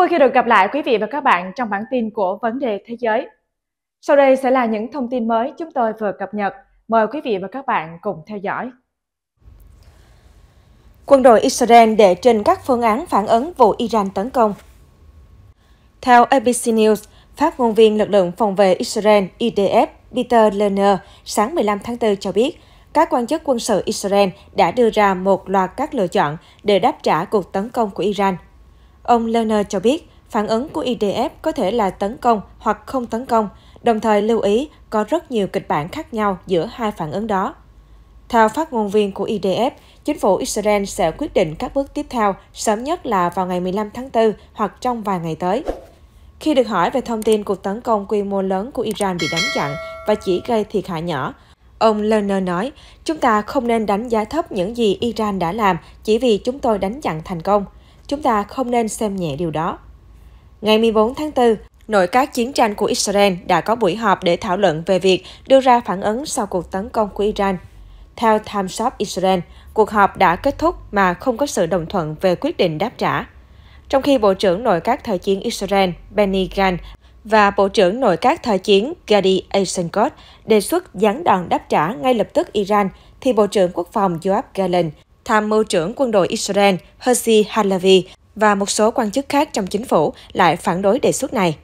vui khi được gặp lại quý vị và các bạn trong bản tin của Vấn đề Thế giới. Sau đây sẽ là những thông tin mới chúng tôi vừa cập nhật. Mời quý vị và các bạn cùng theo dõi. Quân đội Israel đệ trình các phương án phản ứng vụ Iran tấn công. Theo ABC News, phát ngôn viên lực lượng phòng vệ Israel IDF Peter Lerner sáng 15 tháng 4 cho biết, các quan chức quân sự Israel đã đưa ra một loạt các lựa chọn để đáp trả cuộc tấn công của Iran Ông Lerner cho biết, phản ứng của IDF e có thể là tấn công hoặc không tấn công, đồng thời lưu ý có rất nhiều kịch bản khác nhau giữa hai phản ứng đó. Theo phát ngôn viên của IDF, e chính phủ Israel sẽ quyết định các bước tiếp theo sớm nhất là vào ngày 15 tháng 4 hoặc trong vài ngày tới. Khi được hỏi về thông tin cuộc tấn công quy mô lớn của Iran bị đánh chặn và chỉ gây thiệt hại nhỏ, ông Lerner nói, chúng ta không nên đánh giá thấp những gì Iran đã làm chỉ vì chúng tôi đánh chặn thành công – Chúng ta không nên xem nhẹ điều đó. Ngày 14 tháng 4, Nội các chiến tranh của Israel đã có buổi họp để thảo luận về việc đưa ra phản ứng sau cuộc tấn công của Iran. Theo Times of Israel, cuộc họp đã kết thúc mà không có sự đồng thuận về quyết định đáp trả. Trong khi Bộ trưởng Nội các thời chiến Israel Benny Gantz và Bộ trưởng Nội các thời chiến Gadi Eisenkot đề xuất gián đoạn đáp trả ngay lập tức Iran, thì Bộ trưởng Quốc phòng Joab Gallant tham mưu trưởng quân đội Israel Herzi Halavi và một số quan chức khác trong chính phủ lại phản đối đề xuất này.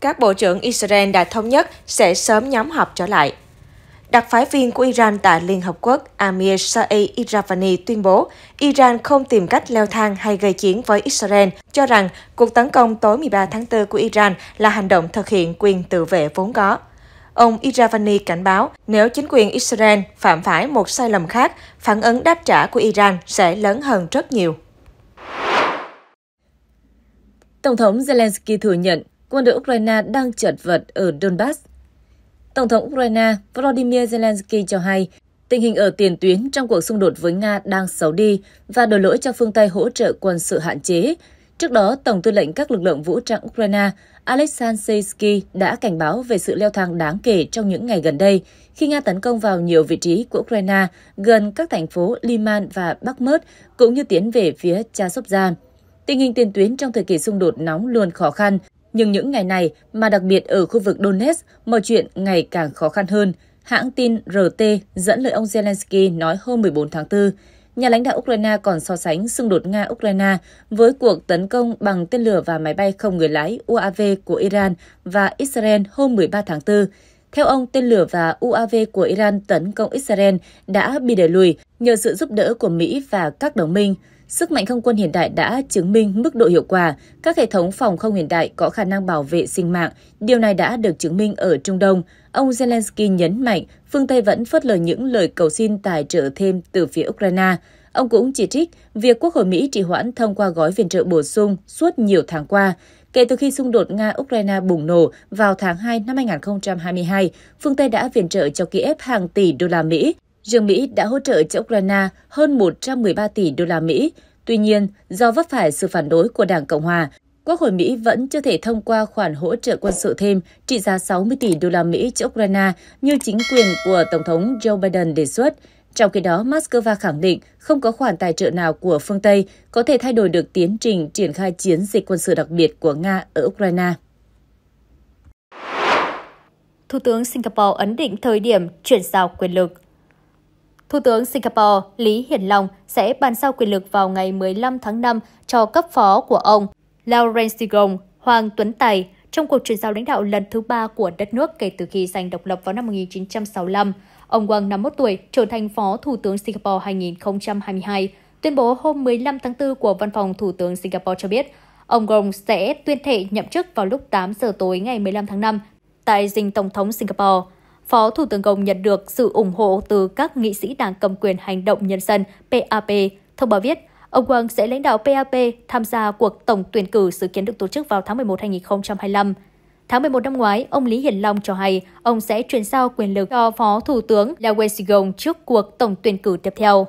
Các bộ trưởng Israel đã thống nhất sẽ sớm nhóm họp trở lại. Đặc phái viên của Iran tại Liên Hợp Quốc Amir Saeed Iravani tuyên bố Iran không tìm cách leo thang hay gây chiến với Israel, cho rằng cuộc tấn công tối 13 tháng 4 của Iran là hành động thực hiện quyền tự vệ vốn có. Ông Iravani cảnh báo nếu chính quyền Israel phạm phải một sai lầm khác, phản ứng đáp trả của Iran sẽ lớn hơn rất nhiều. Tổng thống Zelensky thừa nhận quân đội Ukraine đang chật vật ở Donbass. Tổng thống Ukraine Volodymyr Zelensky cho hay tình hình ở tiền tuyến trong cuộc xung đột với Nga đang xấu đi và đổ lỗi cho phương Tây hỗ trợ quân sự hạn chế, Trước đó, Tổng tư lệnh các lực lượng vũ trang Ukraine Alexander Seisky đã cảnh báo về sự leo thang đáng kể trong những ngày gần đây khi Nga tấn công vào nhiều vị trí của Ukraine gần các thành phố Liman và Bakhmut cũng như tiến về phía Chasiv-Jan. Tình hình tiền tuyến trong thời kỳ xung đột nóng luôn khó khăn, nhưng những ngày này, mà đặc biệt ở khu vực Donetsk, mọi chuyện ngày càng khó khăn hơn. Hãng tin RT dẫn lời ông Zelensky nói hôm 14 tháng 4, Nhà lãnh đạo Ukraine còn so sánh xung đột Nga-Ukraine với cuộc tấn công bằng tên lửa và máy bay không người lái UAV của Iran và Israel hôm 13 tháng 4. Theo ông, tên lửa và UAV của Iran tấn công Israel đã bị đẩy lùi nhờ sự giúp đỡ của Mỹ và các đồng minh. Sức mạnh không quân hiện đại đã chứng minh mức độ hiệu quả, các hệ thống phòng không hiện đại có khả năng bảo vệ sinh mạng. Điều này đã được chứng minh ở Trung Đông. Ông Zelensky nhấn mạnh phương Tây vẫn phớt lờ những lời cầu xin tài trợ thêm từ phía Ukraine. Ông cũng chỉ trích việc Quốc hội Mỹ trì hoãn thông qua gói viện trợ bổ sung suốt nhiều tháng qua. Kể từ khi xung đột Nga-Ukraine bùng nổ vào tháng 2 năm 2022, phương Tây đã viện trợ cho Kiev hàng tỷ đô la Mỹ riêng Mỹ đã hỗ trợ cho Ukraine hơn 113 tỷ đô la Mỹ. Tuy nhiên, do vấp phải sự phản đối của Đảng Cộng hòa, Quốc hội Mỹ vẫn chưa thể thông qua khoản hỗ trợ quân sự thêm trị giá 60 tỷ đô la Mỹ cho Ukraine như chính quyền của Tổng thống Joe Biden đề xuất. Trong khi đó, Moscow khẳng định không có khoản tài trợ nào của phương Tây có thể thay đổi được tiến trình triển khai chiến dịch quân sự đặc biệt của Nga ở Ukraine. Thủ tướng Singapore ấn định thời điểm chuyển giao quyền lực. Thủ tướng Singapore Lý Hiển Long sẽ bàn giao quyền lực vào ngày 15 tháng 5 cho cấp phó của ông Laurentigong Hoàng Tuấn Tài trong cuộc chuyển giao lãnh đạo lần thứ ba của đất nước kể từ khi giành độc lập vào năm 1965. Ông Wang 51 tuổi trở thành phó thủ tướng Singapore 2022, tuyên bố hôm 15 tháng 4 của văn phòng thủ tướng Singapore cho biết ông Gong sẽ tuyên thệ nhậm chức vào lúc 8 giờ tối ngày 15 tháng 5 tại dinh Tổng thống Singapore. Phó Thủ tướng Gồng nhận được sự ủng hộ từ các nghị sĩ đảng cầm quyền hành động nhân dân PAP. Thông báo viết, ông Wang sẽ lãnh đạo PAP tham gia cuộc tổng tuyển cử dự kiến được tổ chức vào tháng 11 2025. Tháng 11 năm ngoái, ông Lý Hiển Long cho hay ông sẽ chuyển giao quyền lực cho Phó Thủ tướng là Wei Gong trước cuộc tổng tuyển cử tiếp theo.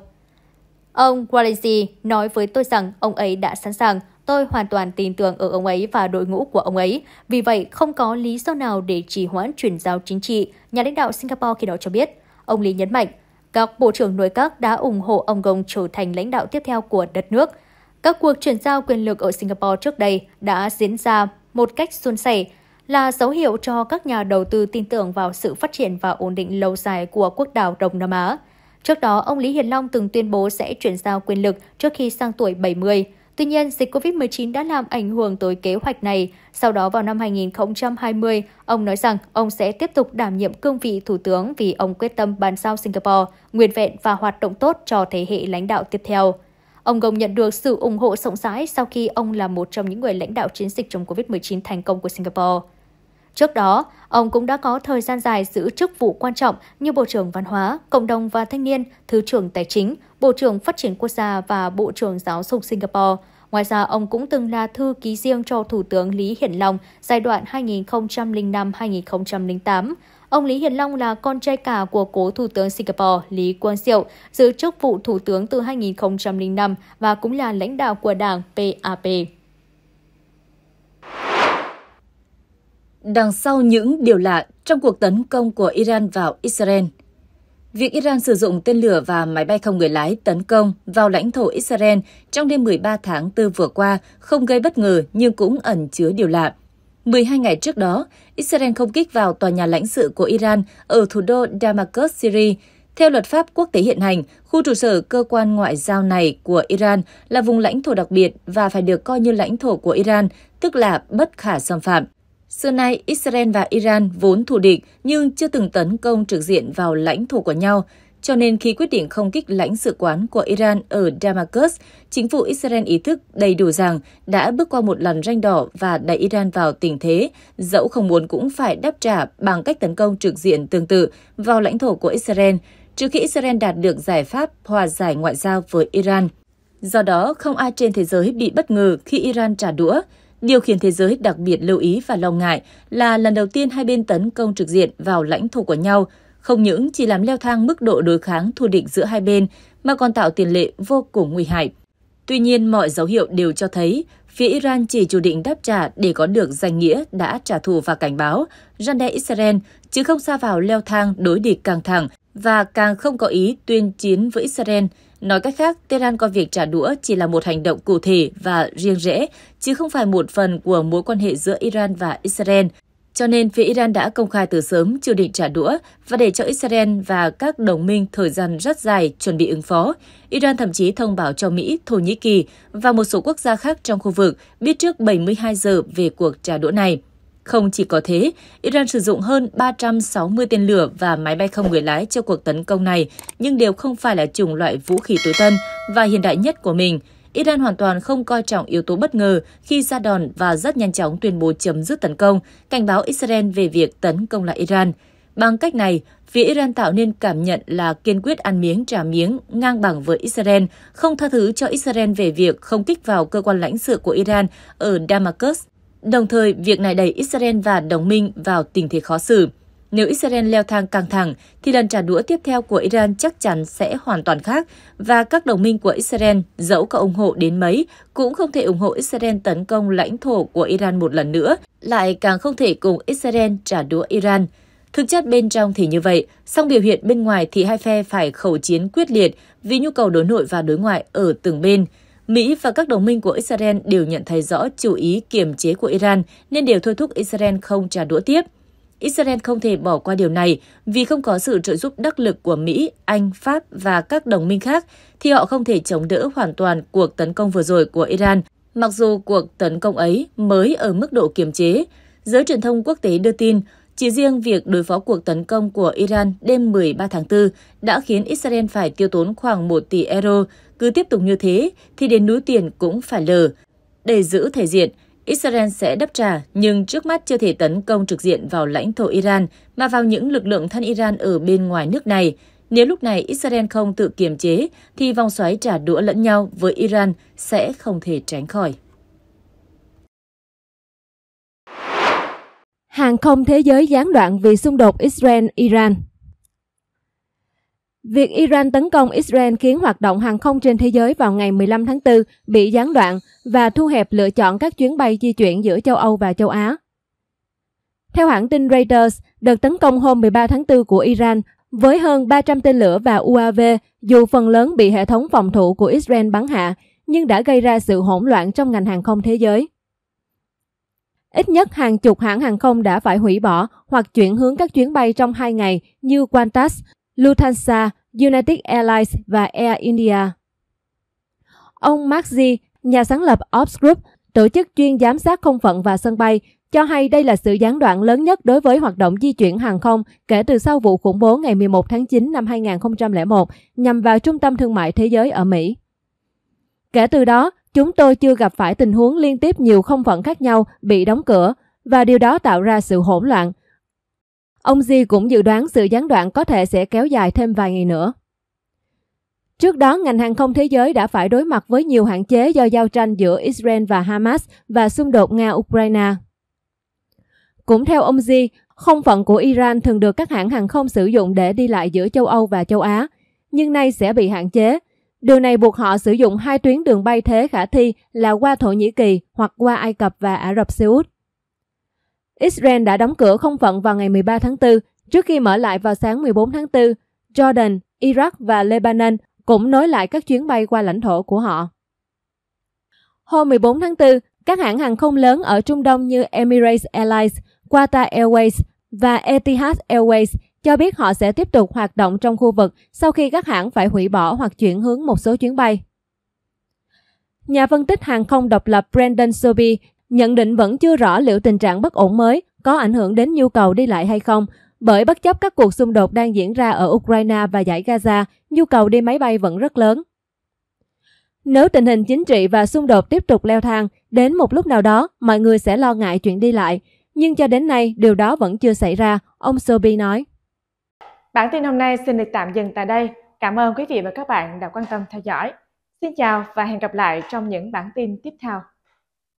Ông Walensy nói với tôi rằng ông ấy đã sẵn sàng Tôi hoàn toàn tin tưởng ở ông ấy và đội ngũ của ông ấy. Vì vậy, không có lý do nào để trì hoãn chuyển giao chính trị, nhà lãnh đạo Singapore khi đó cho biết. Ông Lý nhấn mạnh, các bộ trưởng nội các đã ủng hộ ông Gong trở thành lãnh đạo tiếp theo của đất nước. Các cuộc chuyển giao quyền lực ở Singapore trước đây đã diễn ra một cách suôn sẻ, là dấu hiệu cho các nhà đầu tư tin tưởng vào sự phát triển và ổn định lâu dài của quốc đảo Đông Nam Á. Trước đó, ông Lý Hiền Long từng tuyên bố sẽ chuyển giao quyền lực trước khi sang tuổi 70. Tuy nhiên, dịch COVID-19 đã làm ảnh hưởng tới kế hoạch này. Sau đó vào năm 2020, ông nói rằng ông sẽ tiếp tục đảm nhiệm cương vị thủ tướng vì ông quyết tâm bàn giao Singapore nguyên vẹn và hoạt động tốt cho thế hệ lãnh đạo tiếp theo. Ông Gồng nhận được sự ủng hộ rộng rãi sau khi ông là một trong những người lãnh đạo chiến dịch chống COVID-19 thành công của Singapore. Trước đó, Ông cũng đã có thời gian dài giữ chức vụ quan trọng như Bộ trưởng Văn hóa, Cộng đồng và Thanh niên, Thứ trưởng Tài chính, Bộ trưởng Phát triển Quốc gia và Bộ trưởng Giáo dục Singapore. Ngoài ra, ông cũng từng là thư ký riêng cho Thủ tướng Lý Hiển Long giai đoạn 2005-2008. Ông Lý Hiển Long là con trai cả của cố Thủ tướng Singapore Lý Quang Diệu, giữ chức vụ Thủ tướng từ 2005 và cũng là lãnh đạo của đảng PAP. đằng sau những điều lạ trong cuộc tấn công của Iran vào Israel. Việc Iran sử dụng tên lửa và máy bay không người lái tấn công vào lãnh thổ Israel trong đêm 13 tháng 4 vừa qua không gây bất ngờ nhưng cũng ẩn chứa điều lạ. 12 ngày trước đó, Israel không kích vào tòa nhà lãnh sự của Iran ở thủ đô Damascus, Syria. Theo luật pháp quốc tế hiện hành, khu trụ sở cơ quan ngoại giao này của Iran là vùng lãnh thổ đặc biệt và phải được coi như lãnh thổ của Iran, tức là bất khả xâm phạm. Xưa nay, Israel và Iran vốn thù địch nhưng chưa từng tấn công trực diện vào lãnh thổ của nhau. Cho nên khi quyết định không kích lãnh sự quán của Iran ở Damascus, chính phủ Israel ý thức đầy đủ rằng đã bước qua một lần ranh đỏ và đẩy Iran vào tình thế, dẫu không muốn cũng phải đáp trả bằng cách tấn công trực diện tương tự vào lãnh thổ của Israel, trừ khi Israel đạt được giải pháp hòa giải ngoại giao với Iran. Do đó, không ai trên thế giới bị bất ngờ khi Iran trả đũa. Điều khiển thế giới đặc biệt lưu ý và lo ngại là lần đầu tiên hai bên tấn công trực diện vào lãnh thổ của nhau, không những chỉ làm leo thang mức độ đối kháng thù địch giữa hai bên mà còn tạo tiền lệ vô cùng nguy hại. Tuy nhiên, mọi dấu hiệu đều cho thấy phía Iran chỉ chủ định đáp trả để có được danh nghĩa đã trả thù và cảnh báo, răn đe Israel, chứ không xa vào leo thang đối địch căng thẳng và càng không có ý tuyên chiến với Israel, Nói cách khác, Tehran coi việc trả đũa chỉ là một hành động cụ thể và riêng rẽ, chứ không phải một phần của mối quan hệ giữa Iran và Israel. Cho nên, phía Iran đã công khai từ sớm chưa định trả đũa và để cho Israel và các đồng minh thời gian rất dài chuẩn bị ứng phó. Iran thậm chí thông báo cho Mỹ, Thổ Nhĩ Kỳ và một số quốc gia khác trong khu vực biết trước 72 giờ về cuộc trả đũa này. Không chỉ có thế, Iran sử dụng hơn 360 tên lửa và máy bay không người lái cho cuộc tấn công này, nhưng đều không phải là chủng loại vũ khí tối tân và hiện đại nhất của mình. Iran hoàn toàn không coi trọng yếu tố bất ngờ khi ra đòn và rất nhanh chóng tuyên bố chấm dứt tấn công, cảnh báo Israel về việc tấn công lại Iran. Bằng cách này, phía Iran tạo nên cảm nhận là kiên quyết ăn miếng trả miếng, ngang bằng với Israel, không tha thứ cho Israel về việc không kích vào cơ quan lãnh sự của Iran ở Damascus Đồng thời, việc này đẩy Israel và đồng minh vào tình thế khó xử. Nếu Israel leo thang căng thẳng, thì lần trả đũa tiếp theo của Iran chắc chắn sẽ hoàn toàn khác và các đồng minh của Israel, dẫu có ủng hộ đến mấy, cũng không thể ủng hộ Israel tấn công lãnh thổ của Iran một lần nữa, lại càng không thể cùng Israel trả đũa Iran. Thực chất bên trong thì như vậy, song biểu hiện bên ngoài thì hai phe phải khẩu chiến quyết liệt vì nhu cầu đối nội và đối ngoại ở từng bên – Mỹ và các đồng minh của Israel đều nhận thấy rõ chủ ý kiềm chế của Iran nên đều thôi thúc Israel không trả đũa tiếp. Israel không thể bỏ qua điều này vì không có sự trợ giúp đắc lực của Mỹ, Anh, Pháp và các đồng minh khác thì họ không thể chống đỡ hoàn toàn cuộc tấn công vừa rồi của Iran. Mặc dù cuộc tấn công ấy mới ở mức độ kiềm chế, giới truyền thông quốc tế đưa tin chỉ riêng việc đối phó cuộc tấn công của Iran đêm 13 tháng 4 đã khiến Israel phải tiêu tốn khoảng 1 tỷ euro. Cứ tiếp tục như thế thì đến núi tiền cũng phải lờ. Để giữ thể diện, Israel sẽ đáp trả nhưng trước mắt chưa thể tấn công trực diện vào lãnh thổ Iran mà vào những lực lượng thân Iran ở bên ngoài nước này. Nếu lúc này Israel không tự kiềm chế thì vòng xoáy trả đũa lẫn nhau với Iran sẽ không thể tránh khỏi. Hàng không thế giới gián đoạn vì xung đột Israel-Iran Việc Iran tấn công Israel khiến hoạt động hàng không trên thế giới vào ngày 15 tháng 4 bị gián đoạn và thu hẹp lựa chọn các chuyến bay di chuyển giữa châu Âu và châu Á. Theo hãng tin Reuters, đợt tấn công hôm 13 tháng 4 của Iran với hơn 300 tên lửa và UAV dù phần lớn bị hệ thống phòng thủ của Israel bắn hạ nhưng đã gây ra sự hỗn loạn trong ngành hàng không thế giới. Ít nhất hàng chục hãng hàng không đã phải hủy bỏ hoặc chuyển hướng các chuyến bay trong hai ngày như Qantas, Lufthansa, United Airlines và Air India. Ông Mark Z, nhà sáng lập Ops Group, tổ chức chuyên giám sát không phận và sân bay, cho hay đây là sự gián đoạn lớn nhất đối với hoạt động di chuyển hàng không kể từ sau vụ khủng bố ngày 11 tháng 9 năm 2001 nhằm vào trung tâm thương mại thế giới ở Mỹ. Kể từ đó, Chúng tôi chưa gặp phải tình huống liên tiếp nhiều không phận khác nhau bị đóng cửa và điều đó tạo ra sự hỗn loạn. Ông Di cũng dự đoán sự gián đoạn có thể sẽ kéo dài thêm vài ngày nữa. Trước đó, ngành hàng không thế giới đã phải đối mặt với nhiều hạn chế do giao tranh giữa Israel và Hamas và xung đột Nga-Ukraine. Cũng theo ông Di, không phận của Iran thường được các hãng hàng không sử dụng để đi lại giữa châu Âu và châu Á, nhưng nay sẽ bị hạn chế – Điều này buộc họ sử dụng hai tuyến đường bay thế khả thi là qua Thổ Nhĩ Kỳ hoặc qua Ai Cập và Ả Rập Xê Út. Israel đã đóng cửa không phận vào ngày 13 tháng 4 trước khi mở lại vào sáng 14 tháng 4. Jordan, Iraq và Lebanon cũng nối lại các chuyến bay qua lãnh thổ của họ. Hôm 14 tháng 4, các hãng hàng không lớn ở Trung Đông như Emirates Airlines, Qatar Airways và Etihad Airways cho biết họ sẽ tiếp tục hoạt động trong khu vực sau khi các hãng phải hủy bỏ hoặc chuyển hướng một số chuyến bay. Nhà phân tích hàng không độc lập Brandon Sobey nhận định vẫn chưa rõ liệu tình trạng bất ổn mới có ảnh hưởng đến nhu cầu đi lại hay không, bởi bất chấp các cuộc xung đột đang diễn ra ở Ukraine và giải Gaza, nhu cầu đi máy bay vẫn rất lớn. Nếu tình hình chính trị và xung đột tiếp tục leo thang, đến một lúc nào đó mọi người sẽ lo ngại chuyện đi lại, nhưng cho đến nay điều đó vẫn chưa xảy ra, ông Sobey nói. Bản tin hôm nay xin được tạm dừng tại đây. Cảm ơn quý vị và các bạn đã quan tâm theo dõi. Xin chào và hẹn gặp lại trong những bản tin tiếp theo.